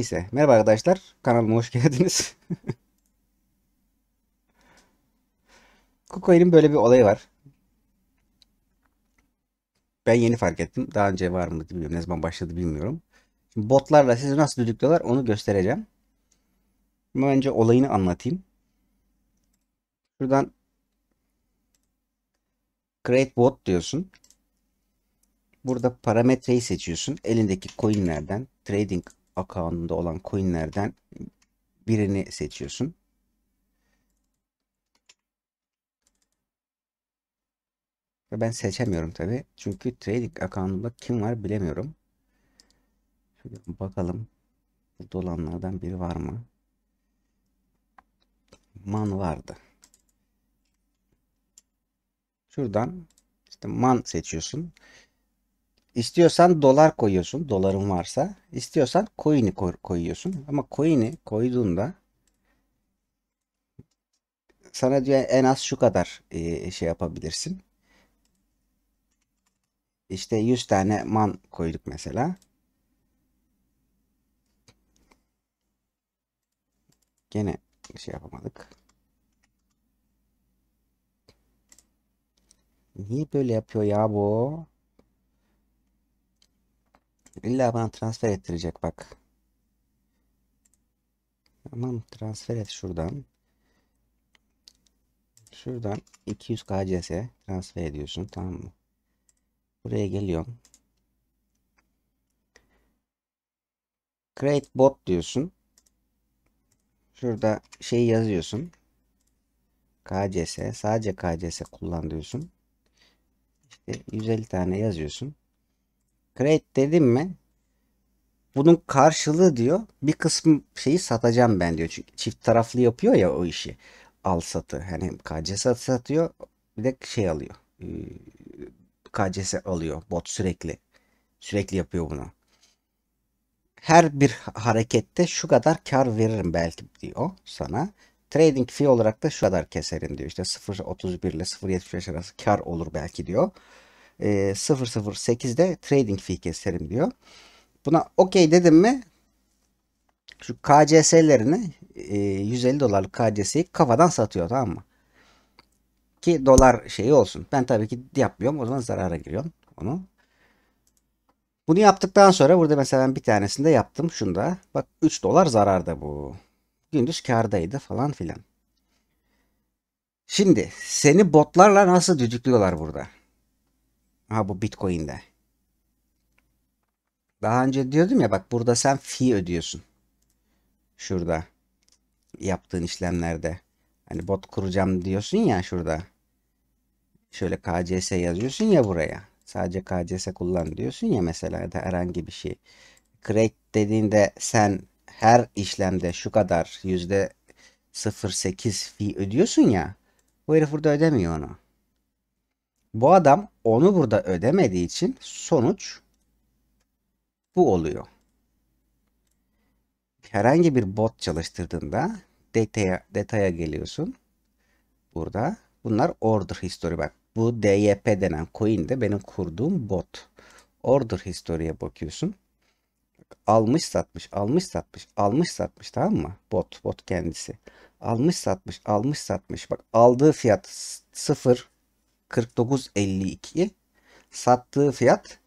Neyse. Merhaba arkadaşlar. Kanalıma hoş geldiniz. KuCoin'in böyle bir olayı var. Ben yeni fark ettim. Daha önce var mı bilmiyorum. Ne zaman başladı bilmiyorum. Şimdi botlarla sizi nasıl düdüklüyorlar onu göstereceğim. Ama önce olayını anlatayım. Şuradan Create Bot diyorsun. Burada parametreyi seçiyorsun. Elindeki coinlerden trading akağında olan coinlerden birini seçiyorsun. Ve ben seçemiyorum tabi. Çünkü trading akağında kim var bilemiyorum. Şöyle bakalım. Burada olanlardan biri var mı? Man vardı. Şuradan işte man seçiyorsun. İstiyorsan dolar koyuyorsun. Doların varsa. İstiyorsan coin'i koyuyorsun. Ama coin'i koyduğunda sana diyor en az şu kadar e, şey yapabilirsin. İşte 100 tane man koyduk mesela. Gene şey yapamadık. Niye böyle yapıyor ya bu? İlla bana transfer ettirecek bak. Tamam transfer et şuradan. Şuradan 200 KCS transfer ediyorsun tamam mı? Buraya geliyorum. Create bot diyorsun. Şurada şey yazıyorsun. KCS sadece KCS kullan diyorsun. İşte 150 tane yazıyorsun. Create dedim mi bunun karşılığı diyor bir kısmı şeyi satacağım ben diyor. Çünkü çift taraflı yapıyor ya o işi. Al satı. Hani KCS satıyor bir de şey alıyor. Ee, KCS alıyor. Bot sürekli. Sürekli yapıyor bunu. Her bir harekette şu kadar kar veririm belki diyor sana. Trading fee olarak da şu kadar keserim diyor. İşte 0.31 ile 0.75 arası kar olur belki diyor e, ee, 008'de trading fee keserim diyor. Buna okey dedim mi şu KCS'lerini e, 150 dolarlık KCS'yi kafadan satıyor tamam mı? Ki dolar şeyi olsun. Ben tabii ki yapmıyorum. O zaman zarara giriyorum onu. Bunu yaptıktan sonra burada mesela bir tanesini de yaptım. Şunda. Bak 3 dolar zararda bu. Gündüz kardaydı falan filan. Şimdi seni botlarla nasıl düdüklüyorlar burada? Ha bu Bitcoin'de. Daha önce diyordum ya bak burada sen fee ödüyorsun. Şurada yaptığın işlemlerde. Hani bot kuracağım diyorsun ya şurada. Şöyle KCS yazıyorsun ya buraya. Sadece KCS kullan diyorsun ya mesela da herhangi bir şey. Create dediğinde sen her işlemde şu kadar yüzde %08 fee ödüyorsun ya. Bu herif burada ödemiyor onu. Bu adam onu burada ödemediği için sonuç bu oluyor. Herhangi bir bot çalıştırdığında detaya, detaya geliyorsun. Burada bunlar order history bak. Bu DYP denen coin de benim kurduğum bot. Order history'e bakıyorsun. Almış satmış, almış satmış, almış satmış tamam mı? Bot, bot kendisi. Almış satmış, almış satmış. Bak aldığı fiyat 0 49.52 sattığı fiyat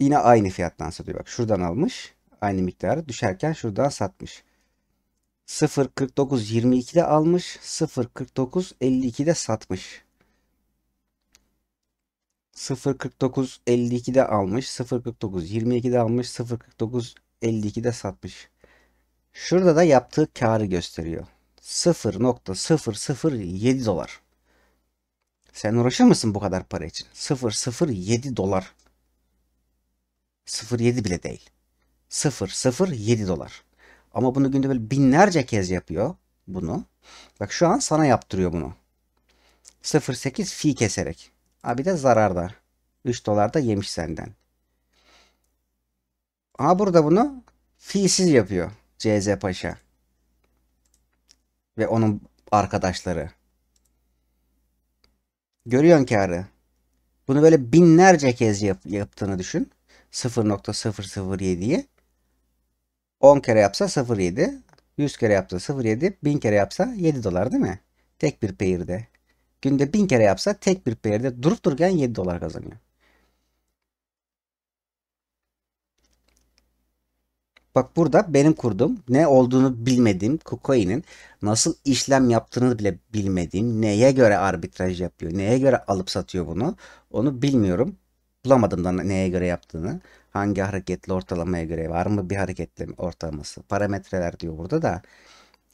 yine aynı fiyattan satıyor. Bak şuradan almış aynı miktarı düşerken şuradan satmış. 0.49.22'de almış 0.49.52'de satmış. 0.49.52'de almış 0.49.22'de almış 0.49.52'de satmış. Şurada da yaptığı karı gösteriyor. 0.007 dolar. Sen uğraşır mısın bu kadar para için? 007 dolar. 07 bile değil. 007 dolar. Ama bunu günde böyle binlerce kez yapıyor bunu. Bak şu an sana yaptırıyor bunu. 0.8 fi keserek. Abi de zararda. 3 dolar da yemiş senden. Ama burada bunu fiisiz yapıyor CZ Paşa. Ve onun arkadaşları. Görüyorsun karı. Bunu böyle binlerce kez yap, yaptığını düşün. 0.007'yi 10 kere yapsa 0.7 100 kere yapsa 0.7 1000 kere yapsa 7 dolar değil mi? Tek bir peyirde. Günde 1000 kere yapsa tek bir peyirde durup dururken 7 dolar kazanıyor. Bak burada benim kurduğum ne olduğunu bilmediğim KuCoin'in nasıl işlem yaptığını bile bilmediğim neye göre arbitraj yapıyor neye göre alıp satıyor bunu onu bilmiyorum. Bulamadım da neye göre yaptığını hangi hareketli ortalamaya göre var mı bir hareketli ortalaması parametreler diyor burada da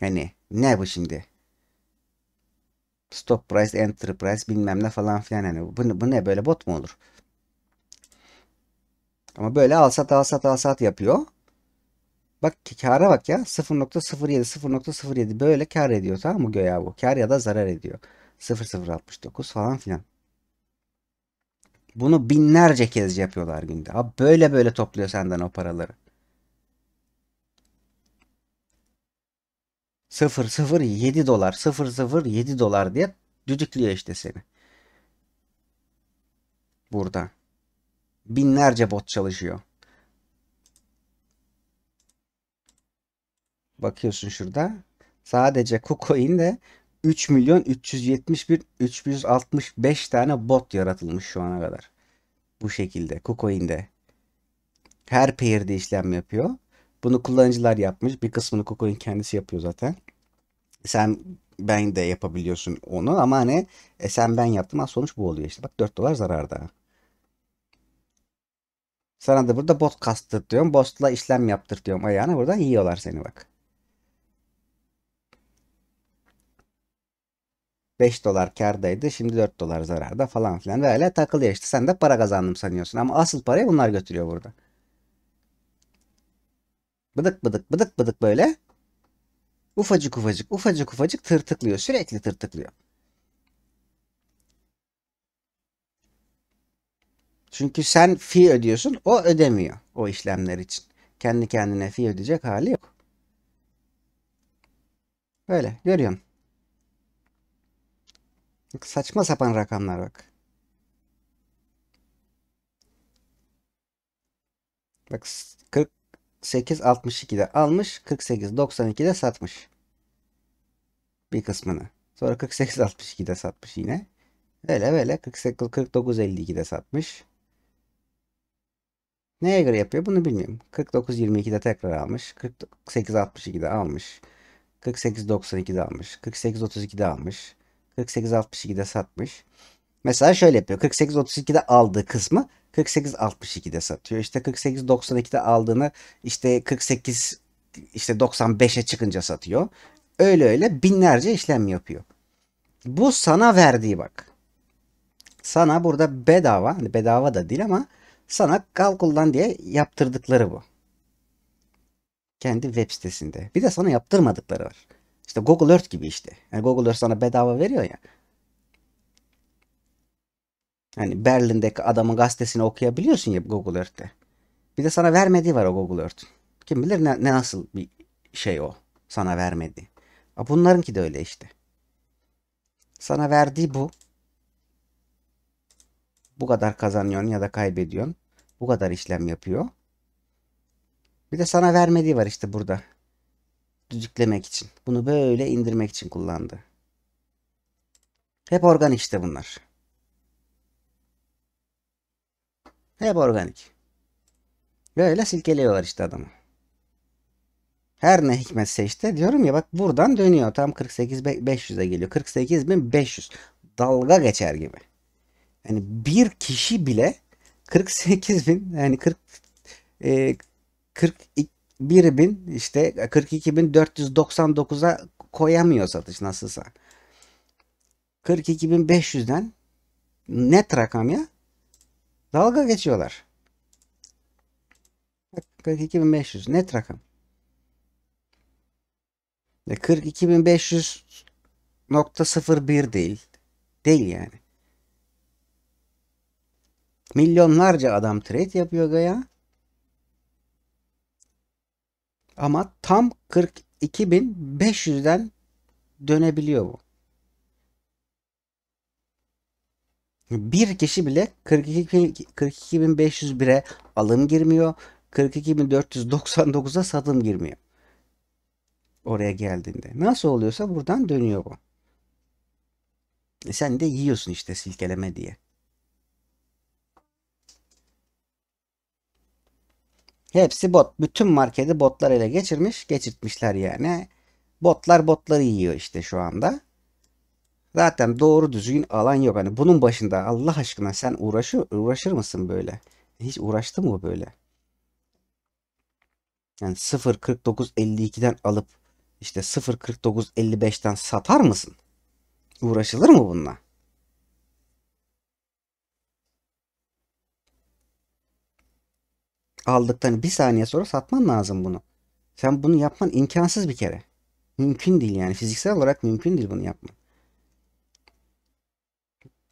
hani ne bu şimdi stop price enter price bilmem ne falan filan yani bu, bu ne böyle bot mu olur? Ama böyle alsat alsat alsat yapıyor. Bak kâra bak ya 0.07 0.07 böyle kar ediyor tamam mı göya bu? Kar ya da zarar ediyor. 0.069 falan filan. Bunu binlerce kez yapıyorlar günde. Abi böyle böyle topluyor senden o paraları. 0.07 dolar 0.07 dolar diye düdüklüyor işte seni. Burada. Binlerce bot çalışıyor. Bakıyorsun şurada. Sadece de 3 milyon 371 365 tane bot yaratılmış şu ana kadar. Bu şekilde KuCoin'de. Her pair'de işlem yapıyor. Bunu kullanıcılar yapmış. Bir kısmını KuCoin kendisi yapıyor zaten. Sen ben de yapabiliyorsun onu ama hani e, sen ben yaptım az sonuç bu oluyor işte. Bak 4 dolar zararda. Sana da burada bot kastır diyorum. Botla işlem yaptır diyorum ayağına. Buradan yiyorlar seni bak. 5 dolar kardaydı şimdi 4 dolar zararda falan filan böyle takılıyor işte sen de para kazandım sanıyorsun ama asıl parayı bunlar götürüyor burada. Bıdık bıdık bıdık bıdık böyle ufacık ufacık ufacık ufacık tırtıklıyor sürekli tırtıklıyor. Çünkü sen fi ödüyorsun o ödemiyor o işlemler için. Kendi kendine fi ödeyecek hali yok. Böyle görüyorsun saçma sapan rakamlar bak. Bak 48 62'de almış, 48 92'de satmış. Bir kısmını. Sonra 48 62'de satmış yine. Böyle böyle 48 49 52'de satmış. Neye göre yapıyor bunu bilmiyorum. 49 22'de tekrar almış, 48 62'de almış. 48 92'de almış, 48 32'de almış. 48.62'de satmış. Mesela şöyle yapıyor. 48.32'de aldığı kısmı 48.62'de satıyor. İşte 48.92'de aldığını işte 48 işte 95'e çıkınca satıyor. Öyle öyle binlerce işlem yapıyor. Bu sana verdiği bak. Sana burada bedava, hani bedava da değil ama sana kalkuldan diye yaptırdıkları bu. Kendi web sitesinde. Bir de sana yaptırmadıkları var. İşte Google Earth gibi işte. Yani Google Earth sana bedava veriyor ya. Hani Berlin'deki adamın gazetesini okuyabiliyorsun ya Google Earth'te. Bir de sana vermediği var o Google Earth. Kim bilir ne, ne nasıl bir şey o sana vermedi. A Bunlarınki de öyle işte. Sana verdiği bu. Bu kadar kazanıyorsun ya da kaybediyorsun. Bu kadar işlem yapıyor. Bir de sana vermediği var işte burada düdüklemek için. Bunu böyle indirmek için kullandı. Hep organik işte bunlar. Hep organik. Böyle silkeliyorlar işte adamı. Her ne hikmetse işte diyorum ya bak buradan dönüyor. Tam 48.500'e geliyor. 48.500. Dalga geçer gibi. Yani bir kişi bile 48.000 yani 40 e, 40 1000 işte 42.499'a koyamıyor satış nasılsa. 42.500'den net rakam ya. Dalga geçiyorlar. 42.500 net rakam. Ve 42.500.01 değil. Değil yani. Milyonlarca adam trade yapıyor gaya. Ama tam 42.500'den dönebiliyor bu. Bir kişi bile 42.501'e alım girmiyor. 42.499'a satım girmiyor. Oraya geldiğinde. Nasıl oluyorsa buradan dönüyor bu. E sen de yiyorsun işte silkeleme diye. Hepsi bot. Bütün marketi botlar ele geçirmiş. Geçirtmişler yani. Botlar botları yiyor işte şu anda. Zaten doğru düzgün alan yok. Hani bunun başında Allah aşkına sen uğraşı, uğraşır mısın böyle? Hiç uğraştı mı böyle? Yani 0.49.52'den alıp işte 0.49.55'ten satar mısın? Uğraşılır mı bununla? aldıktan bir saniye sonra satman lazım bunu. Sen bunu yapman imkansız bir kere. Mümkün değil yani fiziksel olarak mümkün değil bunu yapman.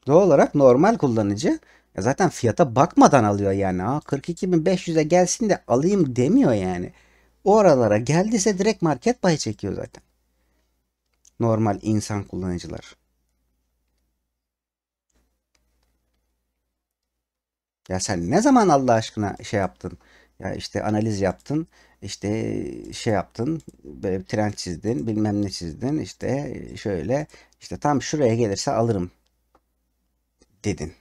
Doğal olarak normal kullanıcı zaten fiyata bakmadan alıyor yani. 42.500'e gelsin de alayım demiyor yani. O aralara geldiyse direkt market payı çekiyor zaten. Normal insan kullanıcılar. Ya sen ne zaman Allah aşkına şey yaptın? Ya işte analiz yaptın, işte şey yaptın, böyle bir trend çizdin, bilmem ne çizdin, işte şöyle, işte tam şuraya gelirse alırım dedin.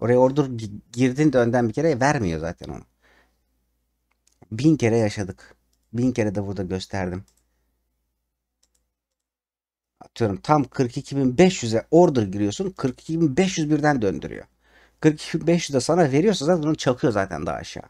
Oraya ordur girdin de önden bir kere vermiyor zaten onu. Bin kere yaşadık. Bin kere de burada gösterdim. Atıyorum tam 42.500'e order giriyorsun. 42.500 birden döndürüyor. 42.500 de sana veriyorsa zaten onu çakıyor zaten daha aşağı.